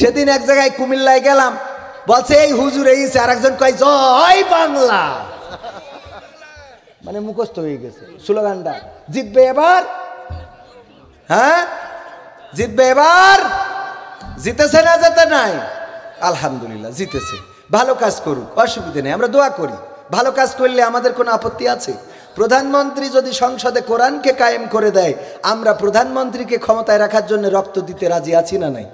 সেদিন এক জায়গায় কুমিল্লায় গেলাম বলছে এই হুজুর এই আর একজন কয় জয় বাংলা মানে মুখস্থ হয়ে গেছে স্লোগানটা জিতবে এবার হ্যাঁ জিতবে এবার জিতেছে না যেতে নাই আলহামদুলিল্লাহ জিতেছে ভালো কাজ করুক অসুবিধে নেই আমরা দোয়া করি ভালো কাজ করলে আমাদের কোনো আপত্তি আছে প্রধানমন্ত্রী যদি সংসদে কোরআনকে কায়েম করে দেয় আমরা প্রধানমন্ত্রীকে ক্ষমতায় রাখার জন্য রক্ত দিতে রাজি আছি না নাই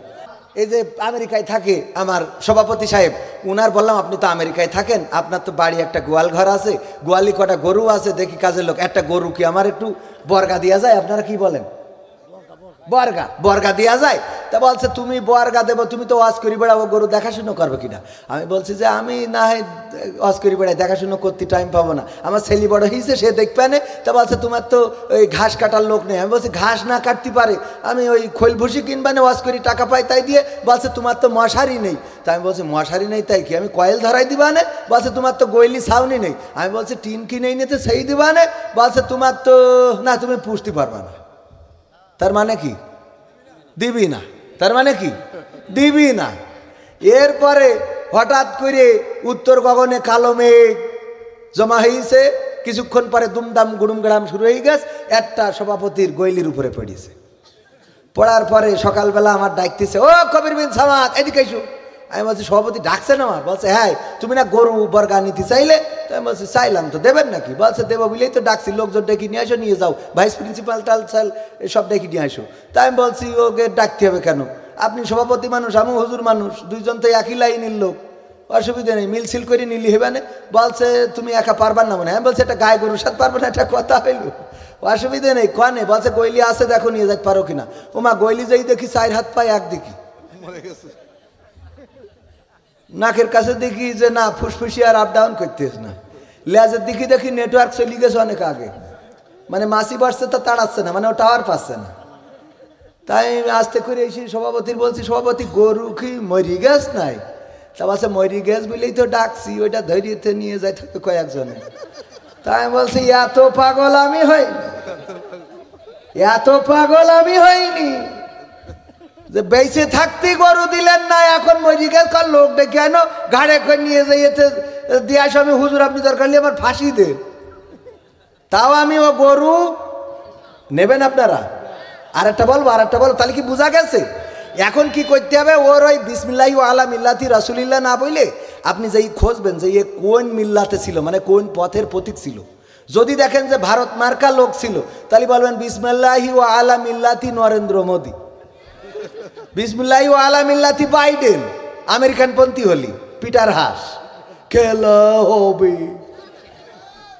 এই যে আমেরিকায় থাকে আমার সভাপতি সাহেব উনার বললাম আপনি তো আমেরিকায় থাকেন আপনার তো বাড়ি একটা গোয়াল ঘর আছে গোয়ালি কটা গরু আছে দেখি কাজের লোক একটা গরু কি আমার একটু বর্গা দেওয়া যায় আপনারা কি বলেন বর্গা বর্গা দেওয়া যায় তা বলছে তুমি বর্গা দেবো তুমি তো ওয়াজ করি বেড়াবো গরু দেখাশুনো করবে কিনা আমি বলছি যে আমি না হয় ওয়াজ করি বেড়াই দেখাশুনো করতে টাইম পাবো না আমার ছেলে বড় হয়েছে সে দেখবে না তা বলছে তোমার তো ওই ঘাস কাটার লোক নেই আমি বলছি ঘাস না কাটতে পারে আমি ওই খৈল ভুসি কিনবা না ওয়াজ করি টাকা পাই তাই দিয়ে বলছে তোমার তো মশারি নেই তা আমি বলছি মশারি নেই তাই কি আমি কয়েল ধরাই দিবা না বলছে তোমার তো গৈলি ছাউনি নেই আমি বলছি টিন কিনেই নিতে সেই দিবা না বলছে তোমার তো না তুমি পুষতে পারবা না তার মানে কি দিবি না তার মানে কি দিবি না এরপরে হঠাৎ করে উত্তর গগনে কালো মেঘ জমা হয়েছে কিছুক্ষণ পরে দুমদাম গুড়ুমগাড়াম শুরু হয়ে গেছে একটা সভাপতির গৈলির উপরে পড়েছে পড়ার পরে সকালবেলা আমার ডাকতেছে ও কবির বিন সামাদ এদিকে আমি বলছি সভাপতি ডাকছেন আমার বলছে হ্যাঁ তুমি না গরু বর্গা নিতে চাইলে তাই আমি বলছি চাইলাম তো দেবেন নাকি বলছে দেবো বলেই তো ডাকছি লোকজন ডেকে নিয়ে আসো নিয়ে যাও ভাইস প্রিন্সিপাল টাল চাল সব ডেকে নিয়ে আসো তাই আমি বলছি ওকে ডাকতে হবে কেন আপনি সভাপতি মানুষ আমি হজুর মানুষ দুইজন তো একই লাইনের লোক অসুবিধা নেই মিলছিল করে নিলি হেবানে বলছে তুমি একা পারবার না মানে হ্যাঁ বলছে এটা গায়ে গরুর সাথে পারবে না এটা কথা হইল অসুবিধা নেই কনে বলছে গৈলি আছে দেখো নিয়ে যাক পারো কিনা ওমা গৈলি যাই দেখি চার হাত পায় একদিকে মরে গেছে নাকের কাছে দেখি যে না ফুসফুসি আর আপ ডাউন করতেছ না লেজের দিকে দেখি নেটওয়ার্ক চলে গেছে অনেক আগে মানে মাসি বাড়ছে তো তাড়াচ্ছে না মানে ও টাওয়ার পাচ্ছে না তাই আস্তে করে এসে সভাপতির বলছি সভাপতি গরু কি মরি গ্যাস নাই তা বলছে মরি গ্যাস বলেই তো ডাকছি ওইটা ধরিয়ে নিয়ে যাই থাকে কয়েকজনে তাই বলছি এত পাগল আমি হই এত পাগল আমি হইনি যে বেঁচে থাকতে গরু দিলেন না এখন মরিগেল কার লোক ডেকে আনো ঘাড়ে করে নিয়ে যাইতে দিয়ে আসো আমি হুজুর আপনি দরকার নিয়ে আমার ফাঁসি দে তাও আমি ও গরু নেবেন আপনারা আর একটা বলবো আর একটা বলবো তাহলে কি বোঝা গেছে এখন কি করতে হবে ওর ওই বিসমিল্লাহ আলা মিল্লাতি রাসুলিল্লা না বইলে আপনি যেই খোঁজবেন যে এ কোন মিল্লাতে ছিল মানে কোন পথের প্রতীক ছিল যদি দেখেন যে ভারত মার্কা লোক ছিল তাহলে বলবেন বিসমিল্লাহি ও আলা মিল্লাতি নরেন্দ্র মোদী বিসমুল্লাহ ও আলামিল্লাতি বাইডেন আমেরিকান পন্থী হলি পিটার হাস খেল হবে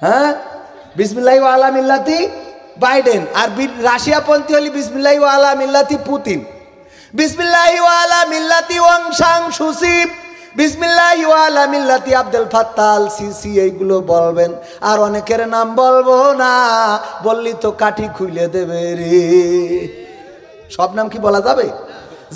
হ্যাঁ বিসমুল্লাহ ও আলামিল্লাতি বাইডেন আর পন্থী হলি বিসমুল্লাহ ও আলামিল্লাতি পুতিন বিসমিল্লাহি ওয়ালা মিল্লাতি ওয়াং সাং সুসিব বিসমিল্লাহি ওয়ালা মিল্লাতি আব্দুল ফাত্তাল সিসি এইগুলো বলবেন আর অনেকের নাম বলবো না বললি তো কাঠি খুলে দেবে রে সব নাম কি বলা যাবে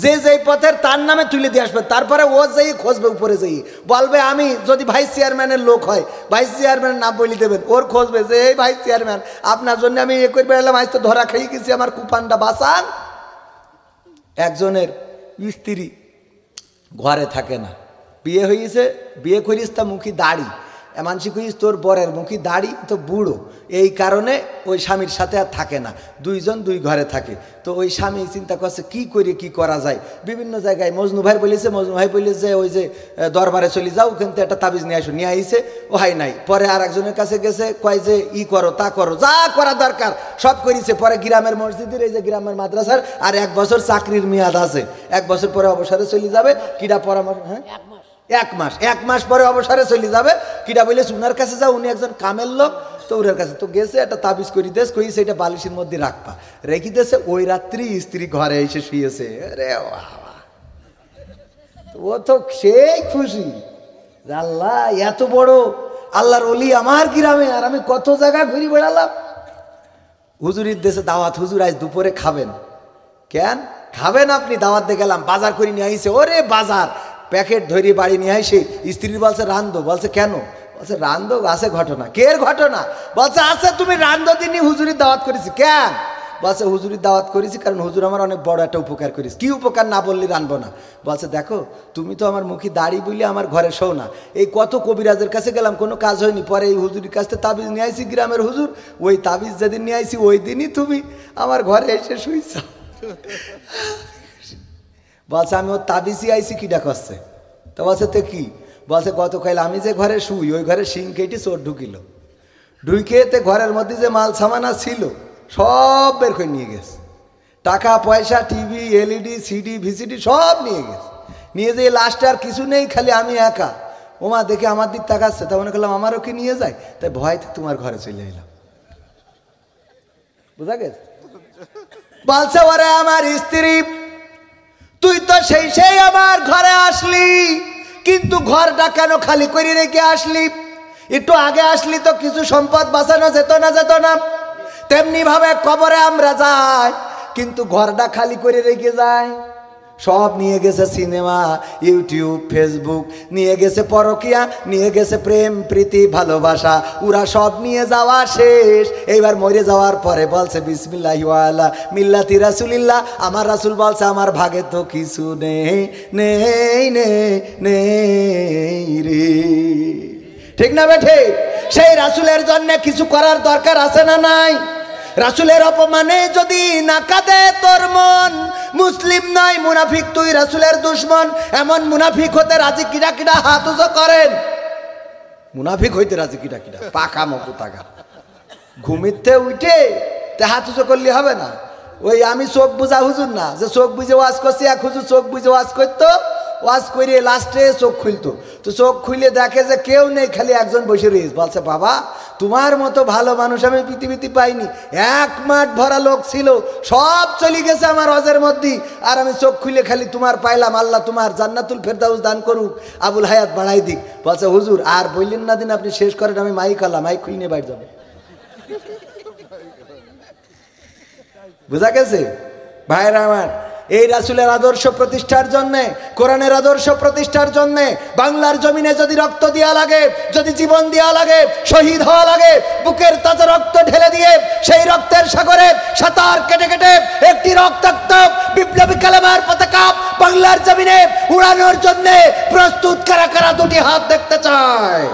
যে যেই পথের তার নামে তুলে দিয়ে আসবে তারপরে ও যেই খোঁজবে উপরে যেই বলবে আমি যদি ভাইস চেয়ারম্যানের লোক হয় ভাইস চেয়ারম্যানের নাম বলি দেবেন ওর খোঁজবে যে এই ভাইস চেয়ারম্যান আপনার জন্য আমি এ করে বেড়ালাম আজ তো ধরা খেয়ে গেছি আমার কুপানটা বাসান একজনের স্ত্রী ঘরে থাকে না বিয়ে হয়েছে বিয়ে করিস তা মুখী দাড়ি মানসি খুঁজিস তোর বরের মুখী দাড়ি তো বুড়ো এই কারণে ওই স্বামীর সাথে আর থাকে না দুইজন দুই ঘরে থাকে তো ওই স্বামী চিন্তা করছে কি করে কি করা যায় বিভিন্ন জায়গায় মজনু ভাই বলেছে মজনু ভাই বলেছে ওই যে দরবারে চলে যাও কিন্তু একটা তাবিজ নিয়ে আসো নিয়ে আইসে ও হাই নাই পরে আর একজনের কাছে গেছে কয় যে ই করো তা করো যা করা দরকার সব করিছে পরে গ্রামের মসজিদের এই যে গ্রামের মাদ্রাসার আর এক বছর চাকরির মেয়াদ আছে এক বছর পরে অবসরে চলে যাবে কিরা পরামর্শ হ্যাঁ এক মাস এক মাস পরে অবসরে চলে যাবে কিটা বলে উনার কাছে যাও উনি একজন কামের লোক তো ওনার কাছে তো গেছে একটা তাবিজ করি দেশ করি সেটা বালিশের মধ্যে রাখবা রেখি দেশে ওই রাত্রি স্ত্রী ঘরে এসে শুয়েছে রে ও তো সেই খুশি আল্লাহ এত বড় আল্লাহর অলি আমার গ্রামে আর আমি কত জায়গা ঘুরি বেড়ালাম হুজুরির দেশে দাওয়াত হুজুর আজ দুপুরে খাবেন কেন খাবেন আপনি দাওয়াত দিয়ে গেলাম বাজার করে নিয়ে আইসে ওরে বাজার প্যাকেট ধরি বাড়ি নিয়ে আসি স্ত্রী বলছে রান্ধো বলছে কেন বলছে রান্ধো আছে ঘটনা কের ঘটনা বলছে আচ্ছা তুমি রান্ধো দিনই হুজুরির দাওয়াত করেছি কেন বলছে হুজুরির দাওয়াত করেছি কারণ হুজুর আমার অনেক বড় একটা উপকার করিস কি উপকার না বললি রানবো না বলছে দেখো তুমি তো আমার মুখে দাড়ি বলি আমার ঘরে শো না এই কত কবিরাজের কাছে গেলাম কোনো কাজ হয়নি পরে এই হুজুরির কাছ থেকে তাবিজ নিয়ে আইসি গ্রামের হুজুর ওই তাবিজ যেদিন নিয়ে আইসি ওই দিনই তুমি আমার ঘরে এসে শুইছ বলছে আমি ওর তাদিসি আইছি কি ডাকছে তো বলছে তো কি বলছে গতকাল আমি যে ঘরে শুই ওই ঘরে শিং কেটে চোর ঢুকিল ঢুকে তে ঘরের মধ্যে যে মাল সামানা ছিল সব বের করে নিয়ে গেছে টাকা পয়সা টিভি এলইডি সিডি ভিসিডি সব নিয়ে গেছে নিয়ে যেয়ে লাস্টে আর কিছু নেই খালি আমি একা ওমা দেখে আমার দিক তাকাচ্ছে তা মনে করলাম আমারও কি নিয়ে যায় তাই ভয়তে তোমার ঘরে চলে এলাম বুঝা গেছে বলছে ওরে আমার স্ত্রী তুই তো সেই সেই আমার ঘরে আসলি কিন্তু ঘরটা কেন খালি করে রেখে আসলি একটু আগে আসলি তো কিছু সম্পদ বাঁচানো যেত না যেত না তেমনিভাবে কবরে আমরা যাই কিন্তু ঘরটা খালি করে রেখে যায় সব নিয়ে গেছে সিনেমা ইউটিউব ফেসবুক নিয়ে গেছে পরকিয়া নিয়ে গেছে প্রেম প্রীতি ভালোবাসা ওরা সব নিয়ে যাওয়া শেষ এইবার মরে যাওয়ার পরে বলছে বিসমিল্লাহ আল্লাহ মিল্লাতি রাসুলিল্লাহ আমার রাসুল বলছে আমার ভাগে তো কিছু নেই নেই নেই রে ঠিক না বেঠে সেই রাসুলের জন্য কিছু করার দরকার আছে না নাই রাসুলের অপমানে যদি না কাঁদে তোর মন মুসলিম নয় মুনাফিক তুই রাসুলের দুশ্মন এমন মুনাফিক হতে রাজি কিরা কিরা হাত উজো করেন মুনাফিক হইতে রাজি কিরা কিরা পাকা মকু তাকা ঘুমিতে উঠে তে হাত উজো করলে হবে না ওই আমি চোখ বুঝা হুজুর না যে চোখ বুঝে ওয়াজ করছি এক হুজুর চোখ বুঝে ওয়াজ করতো ওয়াশ করিয়ে লাস্টে চোখ খুলতো তো চোখ খুলে দেখে যে কেউ নেই খালি একজন বসে রয়েছে বলছে বাবা তোমার মতো ভালো মানুষ আমি পৃথিবীতে পাইনি এক মাঠ ভরা লোক ছিল সব চলে গেছে আমার হজের মধ্যেই আর আমি চোখ খুলে খালি তোমার পাইলাম আল্লাহ তোমার জান্নাতুল ফেরদাউস দান করুক আবুল হায়াত বাড়াই দিক বলছে হুজুর আর বললেন না দিন আপনি শেষ করেন আমি মাই খালাম মাইক খুলে নিয়ে বাইরে যাবো বুঝা গেছে ভাইরা আমার এই রাসুলের আদর্শ প্রতিষ্ঠার জন্যে কোরআনের আদর্শ প্রতিষ্ঠার জন্যে বাংলার জমিনে যদি রক্ত দেওয়া লাগে যদি জীবন দেওয়া লাগে শহীদ হওয়া লাগে বুকের তাজা রক্ত ঢেলে দিয়ে সেই রক্তের সাগরে সাঁতার কেটে কেটে একটি রক্তাক্ত বিপ্লবী কালেমার পতাকা বাংলার জমিনে উড়ানোর জন্যে প্রস্তুত কারা কারা দুটি হাত দেখতে চায়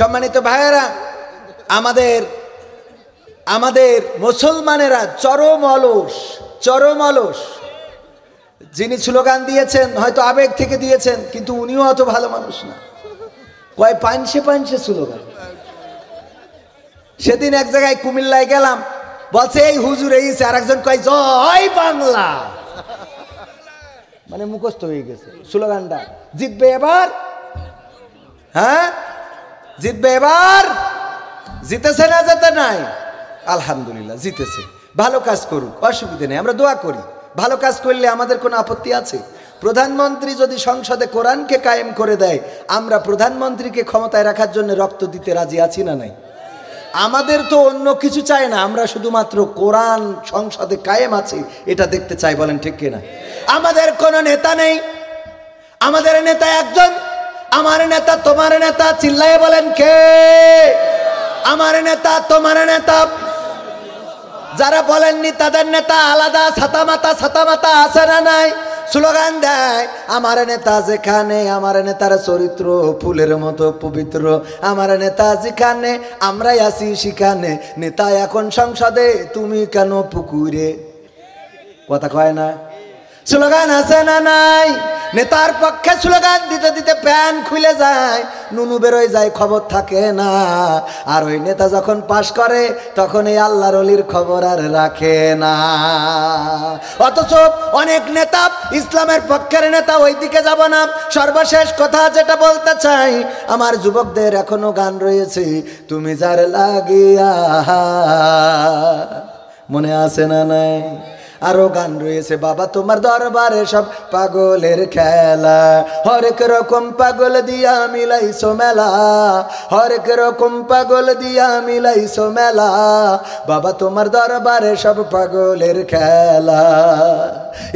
সম্মানিত ভাইয়েরা আমাদের আমাদের মুসলমানেরা চরম অলস চরম অলস যিনি স্লোগান দিয়েছেন হয়তো আবেগ থেকে দিয়েছেন কিন্তু উনিও অত ভালো মানুষ না কয় পাঞ্চে পাঞ্চে স্লোগান সেদিন এক জায়গায় কুমিল্লায় গেলাম বলছে এই হুজুর এই আর একজন কয় জয় বাংলা মানে মুখস্থ হয়ে গেছে স্লোগানটা জিতবে এবার হ্যাঁ জিতবে এবার জিতেছে না যেতে নাই আলহামদুলিল্লাহ জিতেছে ভালো কাজ করুক অসুবিধে নেই আমরা দোয়া করি ভালো কাজ করলে আমাদের কোনো আপত্তি আছে প্রধানমন্ত্রী যদি সংসদে কোরআনকে কায়েম করে দেয় আমরা প্রধানমন্ত্রীকে ক্ষমতায় রাখার জন্য রক্ত দিতে রাজি আছি না নাই আমাদের তো অন্য কিছু চাই না আমরা শুধুমাত্র কোরআন সংসদে কায়েম আছি এটা দেখতে চাই বলেন ঠিক কিনা আমাদের কোনো নেতা নেই আমাদের নেতা একজন আমার নেতা তোমার নেতা চিল্লাই বলেন কে আমার নেতা তোমার নেতা যারা বলেননি তাদের নেতা আলাদা ছাতা মাতা ছাতা মাতা আছে না নাই স্লোগান দেয় আমার নেতা যেখানে আমার নেতার চরিত্র ফুলের মতো পবিত্র আমার নেতা যেখানে আমরাই আছি সেখানে নেতা এখন সংসদে তুমি কেন পুকুরে কথা কয় না স্লোগান আছে না নাই নেতার পক্ষে স্লোগান দিতে দিতে প্যান খুলে যায় নুনু বেরোয় যায় খবর থাকে না আর ওই নেতা যখন পাশ করে তখন এই আল্লাহর অলির খবর আর রাখে না অথচ অনেক নেতা ইসলামের পক্ষের নেতা ওই দিকে যাব না সর্বশেষ কথা যেটা বলতে চাই আমার যুবকদের এখনো গান রয়েছে তুমি যার লাগিয়া মনে আছে না নাই আরো গান রয়েছে বাবা তোমার দরবারে সব পাগলের খেলা হরেক রকম পাগল দিয়া মিলাইছো মেলা হরেক রকম পাগল দিয়া মিলাইছো মেলা বাবা তোমার দরবারে সব পাগলের খেলা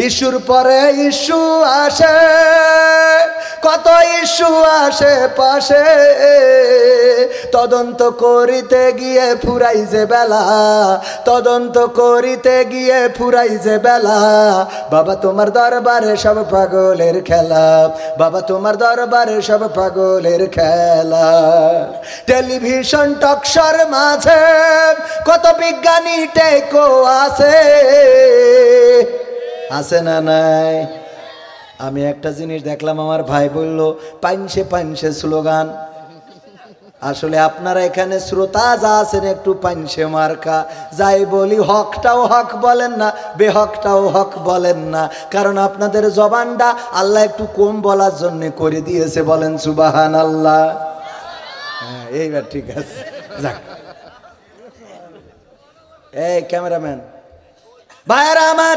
ইস্যুর পরে ইস্যু আসে কত ইস্যু আসে পাশে তদন্ত করিতে গিয়ে ফুরাই যে বেলা তদন্ত করিতে গিয়ে ফুরাই যে বেলা বাবা তোমার দরবারে সব পাগলের খেলা বাবা তোমার দরবারে সব পাগলের খেলা টেলিভিশন টকশর মাঝে কত বিজ্ঞানী টেকো আছে আছে না নাই আমি একটা জিনিস দেখলাম আমার ভাই বলল পাইনসে পাইনসে স্লোগান আসলে আপনারা এখানে শ্রোতা যা আছেন একটু পাইনসে মার্কা যাই বলি হকটাও হক বলেন না বেহকটাও হক বলেন না কারণ আপনাদের জবানটা আল্লাহ একটু কম বলার জন্য করে দিয়েছে বলেন সুবাহান আল্লাহ হ্যাঁ এইবার ঠিক আছে যাক এই ক্যামেরাম্যান ভাইয়েরা আমার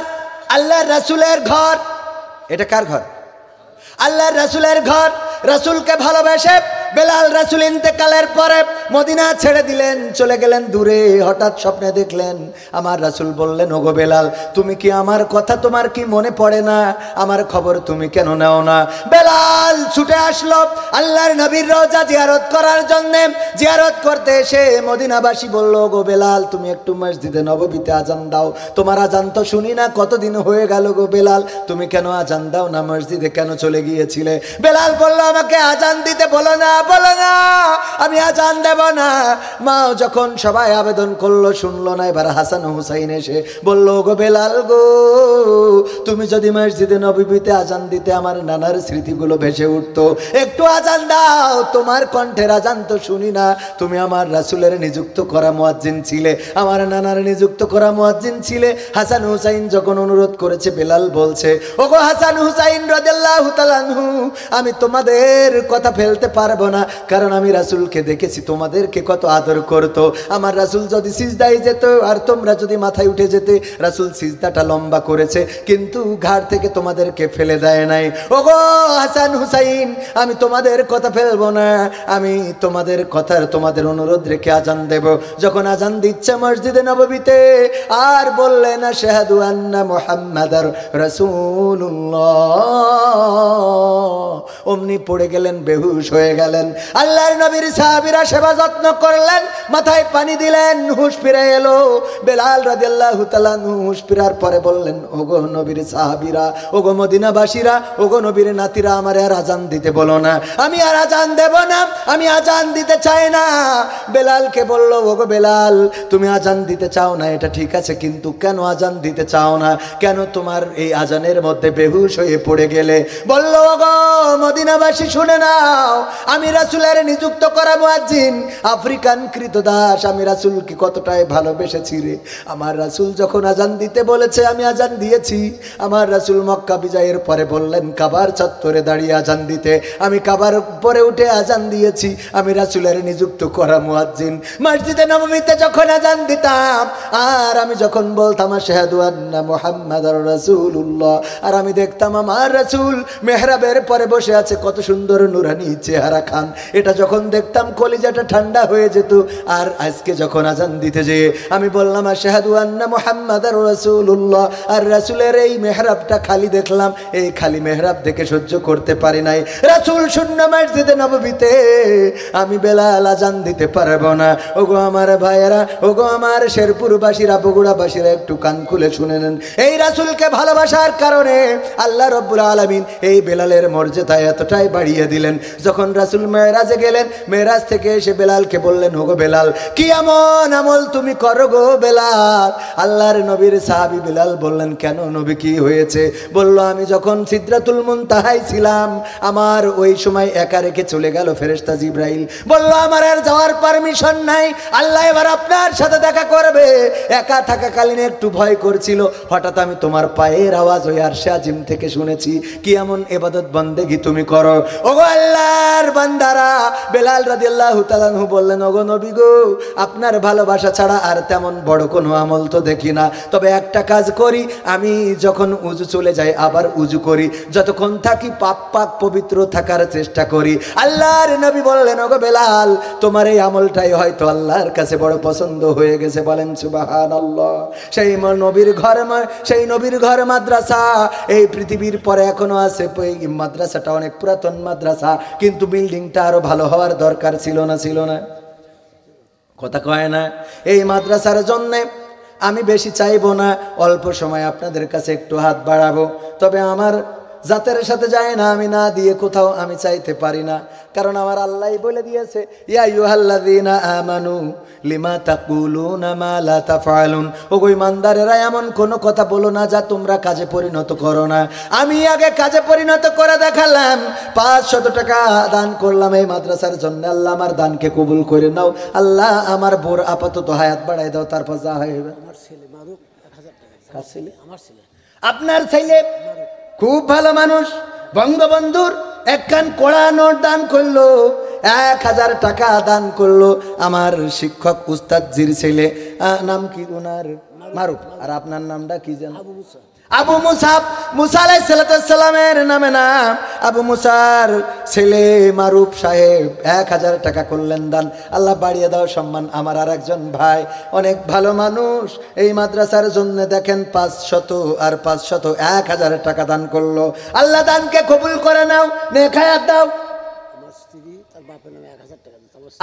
আল্লাহ রাসুলের ঘর এটা কার ঘর আল্লাহর রাসুলের ঘর রাসুলকে ভালোবেসে বেলাল রাসুল ইন্তেকালের পরে মদিনা ছেড়ে দিলেন চলে গেলেন দূরে হঠাৎ স্বপ্নে দেখলেন আমার রাসুল বললেন ওগো বেলাল তুমি কি আমার কথা তোমার কি মনে পড়ে না আমার খবর তুমি কেন নাও না বেলাল ছুটে আসলো আল্লাহর নবীর রোজা জিয়ারত করার জন্যে জিয়ারত করতে এসে মদিনাবাসী বলল গো বেলাল তুমি একটু মসজিদে নববীতে আজান দাও তোমার আজান তো শুনি না কতদিন হয়ে গেল গো বেলাল তুমি কেন আজান দাও না মসজিদে কেন চলে গিয়েছিলে বেলাল বলল আমাকে আজান দিতে বলো না বলে না আমি আজান দেব না মাও যখন সবাই আবেদন করলো শুনলো না এবার হাসান হুসাইন এসে বলল গো বেলাল গো তুমি যদি মসজিদে নবীতে আজান দিতে আমার নানার স্মৃতিগুলো ভেসে উঠত একটু আজান দাও তোমার কণ্ঠের আজান তো শুনি না তুমি আমার রাসুলের নিযুক্ত করা মোয়াজ্জিন ছিলে আমার নানার নিযুক্ত করা মোয়াজ্জিন ছিলে হাসান হুসাইন যখন অনুরোধ করেছে বেলাল বলছে ওগো হাসান হুসাইন রদেল্লাহ আমি তোমাদের কথা ফেলতে পারবো না কারণ আমি রাসুলকে দেখেছি তোমাদেরকে কত আদর করতো আমার রাসুল যদি সিজদায় যেত আর তোমরা যদি মাথায় উঠে যেতে রাসুল সিজদাটা লম্বা করেছে কিন্তু ঘাড় থেকে তোমাদেরকে ফেলে দেয় নাই গো হাসান হুসাইন আমি তোমাদের কথা ফেলবো না আমি তোমাদের কথার তোমাদের অনুরোধ রেখে আজান দেব যখন আজান দিচ্ছে মসজিদে নববীতে আর বললে না শেহাদু আন্না মোহাম্মদার রসুল্লাহ অমনি পড়ে গেলেন বেহুশ হয়ে গেলেন দিলেন আল্লাহর নবীর সাহাবিরা সেবা যত্ন করলেন মাথায় পানি দিলেন হুঁশ ফিরে এলো বেলাল রাজিয়াল্লাহ তালান হুঁশ ফিরার পরে বললেন ওগো নবীর সাহাবিরা ওগো মদিনাবাসীরা ওগো নবীর নাতিরা আমার আর আজান দিতে বলো না আমি আর আজান দেব না আমি আজান দিতে চাই না বেলালকে বলল ওগো বেলাল তুমি আজান দিতে চাও না এটা ঠিক আছে কিন্তু কেন আজান দিতে চাও না কেন তোমার এই আজানের মধ্যে বেহুশ হয়ে পড়ে গেলে বলল ওগো মদিনাবাসী শুনে নাও আমি আমি রাসুলের নিযুক্ত করা মুয়াজ্জিন আফ্রিকান কৃতদাস আমি রাসুলকে কতটায় ভালোবেসেছি রে আমার রাসুল যখন আজান দিতে বলেছে আমি আজান দিয়েছি আমার রাসুল মক্কা বিজয়ের পরে বললেন কাবার চত্বরে দাঁড়িয়ে আজান দিতে আমি কাবার উপরে উঠে আজান দিয়েছি আমি রাসুলের নিযুক্ত করা মুয়াজ্জিন মসজিদে নবমীতে যখন আজান দিতাম আর আমি যখন বলতাম শাহাদু আন্না মোহাম্মদ রাসুল্লাহ আর আমি দেখতাম আমার রাসুল মেহরাবের পরে বসে আছে কত সুন্দর নুরানি চেহারা দেখান এটা যখন দেখতাম কলিজাটা ঠান্ডা হয়ে যেত আর আজকে যখন আজান দিতে যেয়ে আমি বললাম আশাহাদু আন্না মোহাম্মদ আর রসুল্লাহ আর রাসুলের এই মেহরাবটা খালি দেখলাম এই খালি মেহরাব দেখে সহ্য করতে পারি নাই রাসুল শূন্য মসজিদে নববিতে আমি বেলাল আজান দিতে পারব না ওগো আমার ভাইয়েরা ওগো আমার শেরপুরবাসীরা বগুড়াবাসীরা একটু কান খুলে শুনে নেন এই রাসুলকে ভালোবাসার কারণে আল্লাহ রব্বুল আলমিন এই বেলালের মর্যাদা এতটাই বাড়িয়ে দিলেন যখন রাসুল রাসুল মেয়েরাজে গেলেন মেয়েরাজ থেকে এসে বেলালকে বললেন হোগো বেলাল কি এমন আমল তুমি করো গো বেলাল আল্লাহর নবীর সাহাবি বেলাল বললেন কেন নবী কি হয়েছে বলল আমি যখন সিদ্রাতুল মুন তাহাই ছিলাম আমার ওই সময় একা রেখে চলে গেল ফেরেস্তাজ ইব্রাহিম বলল আমার আর যাওয়ার পারমিশন নাই আল্লাহ এবার আপনার সাথে দেখা করবে একা থাকাকালীন একটু ভয় করছিল হঠাৎ আমি তোমার পায়ের আওয়াজ ওই আরশা জিম থেকে শুনেছি কি এমন এবাদত বন্দেগি তুমি করো ওগো আল্লাহর বান বান্দারা বেলাল রাদিল্লাহ তালানহু বললেন ওগো নবী গো আপনার ভালোবাসা ছাড়া আর তেমন বড় কোনো আমল তো দেখি না তবে একটা কাজ করি আমি যখন উজু চলে যাই আবার উজু করি যতক্ষণ থাকি পাপ পাক পবিত্র থাকার চেষ্টা করি আল্লাহর নবী বললেন ওগো বেলাল তোমার এই আমলটাই হয়তো আল্লাহর কাছে বড় পছন্দ হয়ে গেছে বলেন সুবাহান আল্লাহ সেই নবীর ঘর সেই নবীর ঘর মাদ্রাসা এই পৃথিবীর পরে এখনো আছে মাদ্রাসাটা অনেক পুরাতন মাদ্রাসা কিন্তু বিল্ডিং দিনটা আরো ভালো হওয়ার দরকার ছিল না ছিল না কথা কয় না এই মাদ্রাসার জন্যে আমি বেশি চাইব না অল্প সময় আপনাদের কাছে একটু হাত বাড়াবো তবে আমার জাতের সাথে যায় না আমি না দিয়ে কোথাও আমি চাইতে পারি না কারণ আমার আল্লাহ বলে দিয়েছে এমন কোন কথা বলো না যা তোমরা কাজে পরিণত করো না আমি আগে কাজে পরিণত করে দেখালাম 500 টাকা দান করলাম এই মাদ্রাসার জন্য আল্লাহ আমার দানকে কবুল করে নাও আল্লাহ আমার বোর আপাতত হায়াত বাড়াই দাও তারপর যা হয়ে আমার ছেলে আমার ছেলে আপনার ছেলে খুব ভালো মানুষ বঙ্গবন্ধুর একখান কড়া নোট দান করলো এক হাজার টাকা দান করলো আমার শিক্ষক উস্তাদ জির ছেলে নাম কি ওনার মারুফ আর আপনার নামটা কি জানো আবু মুসাফ মুসা আলাই সালাতামের নামে নাম আবু মুসার ছেলে মারুফ সাহেব এক হাজার টাকা করলেন দান আল্লাহ বাড়িয়ে দাও সম্মান আমার আর একজন ভাই অনেক ভালো মানুষ এই মাদ্রাসার জন্য দেখেন পাঁচ শত আর পাঁচ শত এক হাজার টাকা দান করলো আল্লাহ দানকে কবুল করে নাও নেখায়াত দাও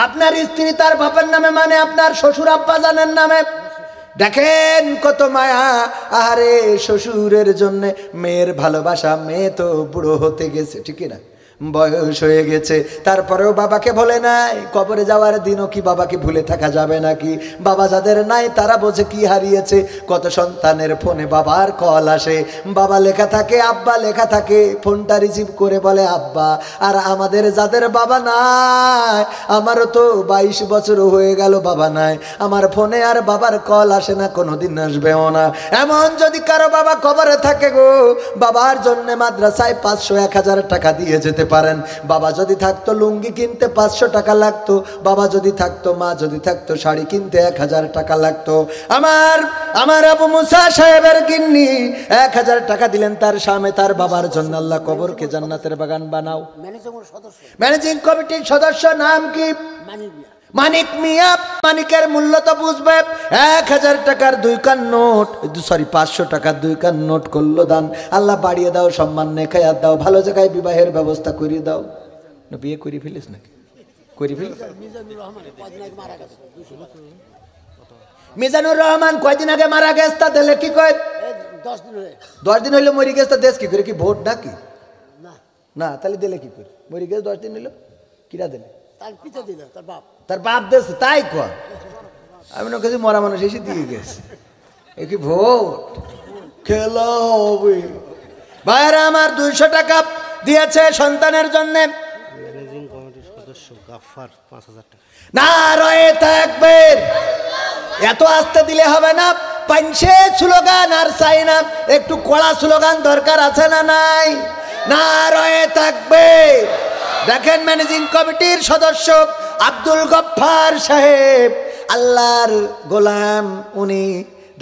আপনার স্ত্রী তার বাপের নামে মানে আপনার শ্বশুর আব্বা জানের নামে দেখেন কত মায়া আহারে শ্বশুরের জন্যে মেয়ের ভালোবাসা মেয়ে তো বুড়ো হতে গেছে ঠিক না বয়স হয়ে গেছে তারপরেও বাবাকে বলে নাই কবরে যাওয়ার দিনও কি বাবাকে ভুলে থাকা যাবে নাকি বাবা যাদের নাই তারা বোঝে কি হারিয়েছে কত সন্তানের ফোনে বাবার কল আসে বাবা লেখা থাকে আব্বা লেখা থাকে ফোনটা রিসিভ করে বলে আব্বা আর আমাদের যাদের বাবা নাই আমারও তো বাইশ বছর হয়ে গেল বাবা নাই আমার ফোনে আর বাবার কল আসে না কোনো দিন আসবেও না এমন যদি কারো বাবা কবরে থাকে গো বাবার জন্য মাদ্রাসায় পাঁচশো এক হাজার টাকা দিয়ে যেতে পারেন বাবা যদি থাকতো লুঙ্গি কিনতে পাঁচশো টাকা লাগতো বাবা যদি থাকতো মা যদি থাকতো শাড়ি কিনতে এক হাজার টাকা লাগতো আমার আমার আবু মুসা সাহেবের কিন্নি এক হাজার টাকা দিলেন তার স্বামী তার বাবার জন্য আল্লাহ কবরকে জান্নাতের বাগান বানাও ম্যানেজিং কমিটির সদস্য নাম কি মানিক মানিক মিয়া মানিকের মূল্য তো বুঝবে এক হাজার টাকার দুই কান নোট সরি পাঁচশো টাকার দুই কান নোট করলো দান আল্লাহ বাড়িয়ে দাও সম্মান নেখায়াত দাও ভালো জায়গায় বিবাহের ব্যবস্থা করিয়ে দাও বিয়ে করি ফেলিস নাকি মিজানুর রহমান কয়দিন আগে মারা গেছে তা দিলে কি কয় দশ দিন হইলো মরি গেছে দেশ কি করে কি ভোট নাকি না তাহলে দিলে কি করে মরি গেছে দশ দিন হইলো কিরা দিলে তার বাপ দিয়েছে তাই কর আমি না কাছে মরা মানুষ এসে দিয়ে গেছে এ কি ভোট খেলা হবে ভাইরা আমার দুইশো টাকা দিয়েছে সন্তানের জন্য ম্যানেজিং কমিটির সদস্য এত আস্তে দিলে হবে না পাঞ্চে স্লোগান আর চাই না একটু কড়া স্লোগান দরকার আছে না নাই না রয়ে থাকবে দেখেন ম্যানেজিং কমিটির সদস্য আব্দুল গফার সাহেব আল্লাহর গোলাম উনি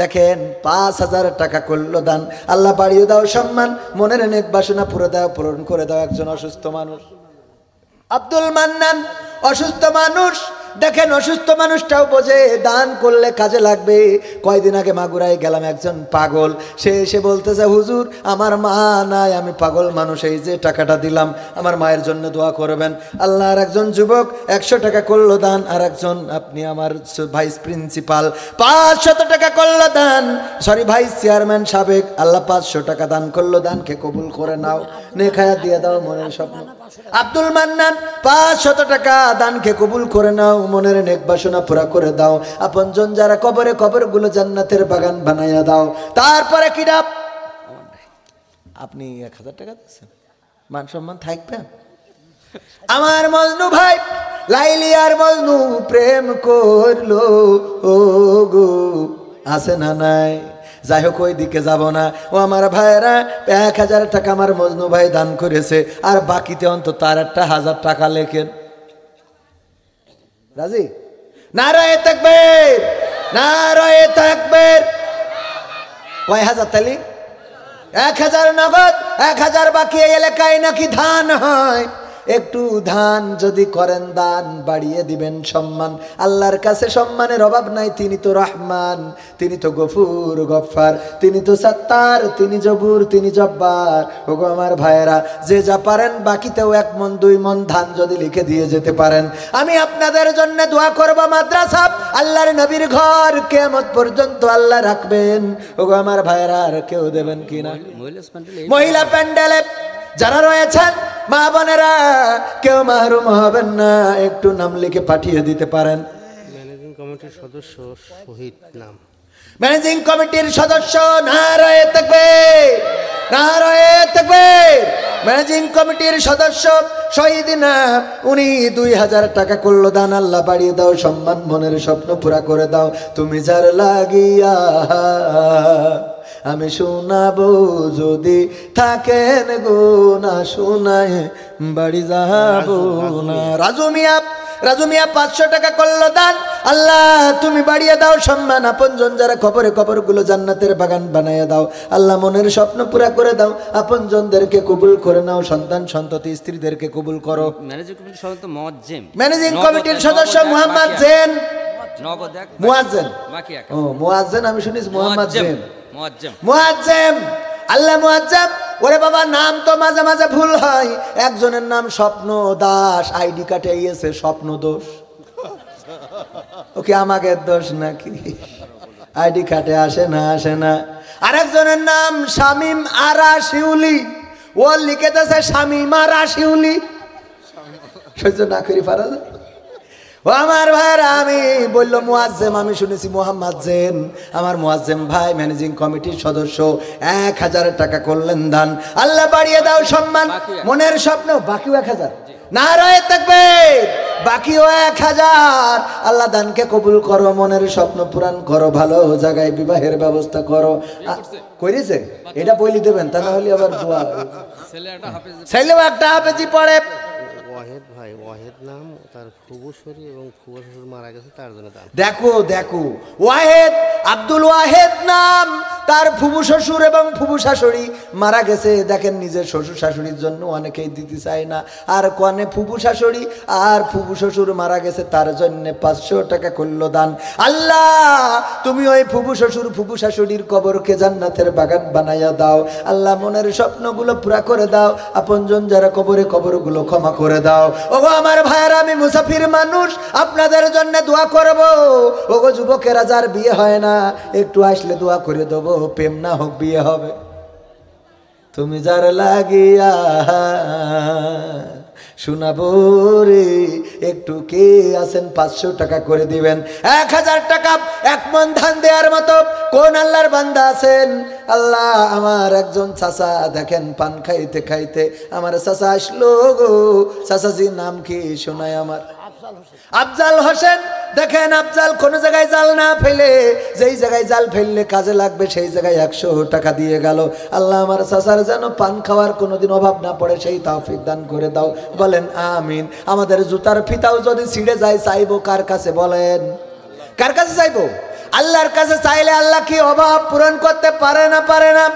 দেখেন পাঁচ হাজার টাকা করল দান আল্লাহ বাড়িয়ে দাও সম্মান মনের নেত বাসনা পুরো দাও পূরণ করে দাও একজন অসুস্থ মানুষ আব্দুল মান্নান অসুস্থ মানুষ দেখেন অসুস্থ মানুষটাও বোঝে দান করলে কাজে লাগবে কয়দিন আগে মাগুরাই গেলাম একজন পাগল সে এসে বলতেছে হুজুর আমার মা নাই আমি পাগল মানুষ এই যে টাকাটা দিলাম আমার মায়ের জন্য দোয়া করবেন আল্লাহ আর একজন যুবক একশো টাকা করলো দান আর একজন আপনি আমার ভাইস প্রিন্সিপাল পাঁচশত টাকা করলো দান সরি ভাইস চেয়ারম্যান সাবেক আল্লাহ পাঁচশো টাকা দান করলো দানকে কবুল করে নাও নেখায়া দিয়ে দাও মনের স্বপ্ন আব্দুল মান্নান শত টাকা দানকে কবুল করে নাও মনের নেক বাসনা পুরা করে দাও আপনজন যারা কবরে গুলো জান্নাতের বাগান বানাইয়া দাও তারপরে ডাব আপনি এক হাজার টাকা দিচ্ছেন মান সম্মান থাকবেন আমার মজনু ভাই লাইলি আর মজনু প্রেম করলো ও গো আছে না নাই যাই হোক ওই দিকে যাব না ও আমার ভাইয়েরা এক হাজার টাকা আমার মজনু ভাই দান করেছে আর বাকিতে অন্তত আর একটা হাজার টাকা লেখেন রাজি নারায় থাকবে নারায় থাকবে কয় হাজার তালি এক হাজার নগদ এক হাজার বাকি এলাকায় নাকি ধান হয় একটু ধান যদি করেন দান বাড়িয়ে দিবেন সম্মান আল্লাহর কাছে সম্মানের অভাব নাই তিনি তো রহমান তিনি তো গফুর গফার তিনি তো সত্তার তিনি জবুর তিনি জব্বার ও গো আমার ভাইয়েরা যে যা পারেন বাকিতেও এক মন দুই মন ধান যদি লিখে দিয়ে যেতে পারেন আমি আপনাদের জন্য দোয়া করবো মাদ্রাসা আল্লাহর নবীর ঘর কেমত পর্যন্ত আল্লাহ রাখবেন ও গো আমার ভাইয়েরা আর কেউ দেবেন কিনা মহিলা প্যান্ডেলে যারা রয়েছেন মা বোনেরা কেউ মাহরুম হবেন না একটু নাম লিখে পাঠিয়ে দিতে পারেন ম্যানেজিং কমিটির সদস্য শহীদ নাম ম্যানেজিং কমিটির সদস্য না রয়ে থাকবে না রয়ে থাকবে ম্যানেজিং কমিটির সদস্য শহীদ নাম উনি দুই হাজার টাকা করলো দান আল্লাহ বাড়িয়ে দাও সম্মান মনের স্বপ্ন পুরা করে দাও তুমি যার লাগিয়া আমি শোনাবো যদি থাকেন গো না শোনায় বাড়ি যাবো না রাজু মিয়া রাজু মিয়া পাঁচশো টাকা করলো দান আল্লাহ তুমি বাড়িয়ে দাও সম্মান আপন জন যারা খবরে গুলো জান্নাতের বাগান বানাইয়ে দাও আল্লাহ মনের স্বপ্ন পুরা করে দাও আপন জনদেরকে কবুল করে নাও সন্তান সন্ততি স্ত্রীদেরকে কবুল করো ম্যানেজিং কমিটির সদস্য মোহাম্মদ জেন মুয়াজ্জেন ও মুয়াজ্জেন আমি শুনিস মোহাম্মদ জেন ওরে বাবা নাম তো মাঝে মাঝে ভুল হয় একজনের নাম স্বপ্ন দাস আইডি কার্ডে ইয়েছে স্বপ্ন দোষ ওকে আমাকে দোষ নাকি আইডি কার্ডে আসে না আসে না আরেকজনের নাম শামিম আরা শিউলি ও লিখেতেছে শামিম আরা শিউলি সহ্য না করি পারা যায় ও আমার ভাইরা আমি বলল মোয়াজ্জেম আমি শুনেছি মোহাম্মদ জেন আমার মোয়াজ্জেম ভাই ম্যানেজিং কমিটির সদস্য এক হাজার টাকা করলেন দান আল্লাহ বাড়িয়ে দাও সম্মান মনের স্বপ্ন বাকিও এক হাজার না রয়ে থাকবে বাকিও এক হাজার আল্লাহ দানকে কবুল করো মনের স্বপ্ন পূরণ করো ভালো জায়গায় বিবাহের ব্যবস্থা করো করেছে এটা বলি দেবেন তা না হলে আবার ছেলে একটা হাফেজি পড়ে ভাই ওয়াহেদ নাম তার ফুবুশ্বরী এবং ফুবা শ্বশুর মারা গেছে তার জন্য দান দেখো দেখো ওয়াহেদ আব্দুল ওয়াহেদ নাম তার ফুবু শ্বশুর এবং ফুবু শাশুড়ি মারা গেছে দেখেন নিজের শ্বশুর শাশুড়ির জন্য অনেকেই দিতে চায় না আর কনে ফুবু শাশুড়ি আর ফুবু শ্বশুর মারা গেছে তার জন্য পাঁচশো টাকা করল দান আল্লাহ তুমি ওই ফুবু শ্বশুর ফুবু শাশুড়ির কবরকে জান্নাতের বাগান বানাইয়া দাও আল্লাহ মনের স্বপ্নগুলো পুরা করে দাও আপনজন যারা কবরে কবরগুলো ক্ষমা করে দাও ওগো আমার ভাইয়ের আমি মুসাফির মানুষ আপনাদের জন্য দোয়া করব ওগো যুবকেরা যার বিয়ে হয় না একটু আসলে দোয়া করে দেবো প্রেম না হোক বিয়ে হবে তুমি যার লাগিয়া শোনাবো রে একটু কে আছেন পাঁচশো টাকা করে দিবেন এক হাজার টাকা এক মন ধান দেওয়ার মতো কোন আল্লাহর বান্দা আছেন আল্লাহ আমার একজন চাচা দেখেন পান খাইতে খাইতে আমার চাচা আসলো গো চাচাজির নাম কি শোনায় আমার হোসেন আফজাল হোসেন দেখেন আফজাল কোনো জায়গায় জাল না ফেলে যেই জায়গায় জাল ফেললে কাজে লাগবে সেই জায়গায় একশো টাকা দিয়ে গেল আল্লাহ আমার চাচার যেন পান খাওয়ার কোনোদিন অভাব না পড়ে সেই তাও দান করে দাও বলেন আমিন আমাদের জুতার ফিতাও যদি ছিঁড়ে যায় চাইবো কার কাছে বলেন কার কাছে চাইবো আল্লাহর কাছে চাইলে আল্লাহ কি অভাব পূরণ করতে পারে না পারে না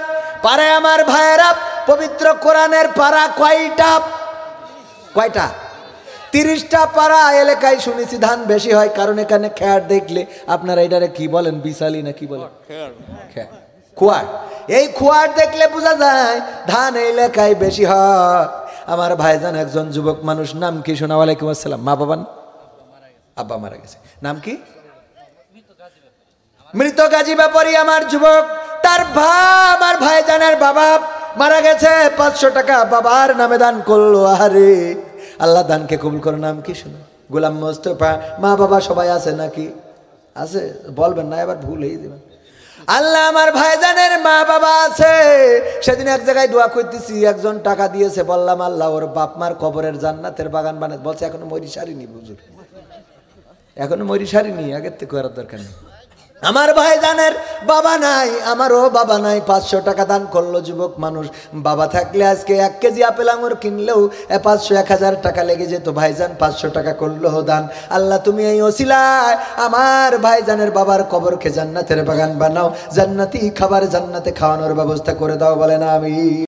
পারে আমার ভাইয়েরা পবিত্র কোরআনের পারা কয়টা কয়টা তিরিশটা পাড়া এলাকায় শুনেছি ধান বেশি হয় কারণ এখানে খ্যার দেখলে আপনারা এটারে কি বলেন বিশালি না কি বলেন খোয়ার এই খোয়ার দেখলে বোঝা যায় ধান এলাকায় বেশি হয় আমার ভাইজান একজন যুবক মানুষ নাম কি শোনা ওয়ালাইকুম আসসালাম মা বাবান আব্বা মারা গেছে নাম কি মৃত গাজী ব্যাপারী আমার যুবক তার ভা আমার ভাইজানের বাবা মারা গেছে পাঁচশো টাকা বাবার নামে দান করলো আরে আল্লাহ দানকে কবুল করে নাম কি শুনো গোলাম মোস্তফা মা বাবা সবাই আছে নাকি আছে বলবেন না এবার ভুলেই দেবেন আল্লাহ আমার ভাইজানের মা বাবা আছে সেদিন এক জায়গায় দোয়া করতেছি একজন টাকা দিয়েছে বললাম আল্লাহ ওর বাপ মার কবরের জান্নাতের বাগান বানাতে বলছে এখনো মরি সারিনি বুঝুর এখনো মরি সারিনি আগের থেকে করার দরকার নেই আমার ভাই জানের বাবা নাই আমারও বাবা নাই পাঁচশো টাকা দান করলো যুবক মানুষ বাবা থাকলে আজকে এক কেজি আপেল আঙুর কিনলেও পাঁচশো এক হাজার টাকা লেগে যেত ভাইজান পাঁচশো টাকা করলো দান আল্লাহ তুমি এই ওসিলায় আমার ভাইজানের বাবার কবরকে জান্নাতের বাগান বানাও জান্নাতি খাবার জান্নাতে খাওয়ানোর ব্যবস্থা করে দাও বলে না আমি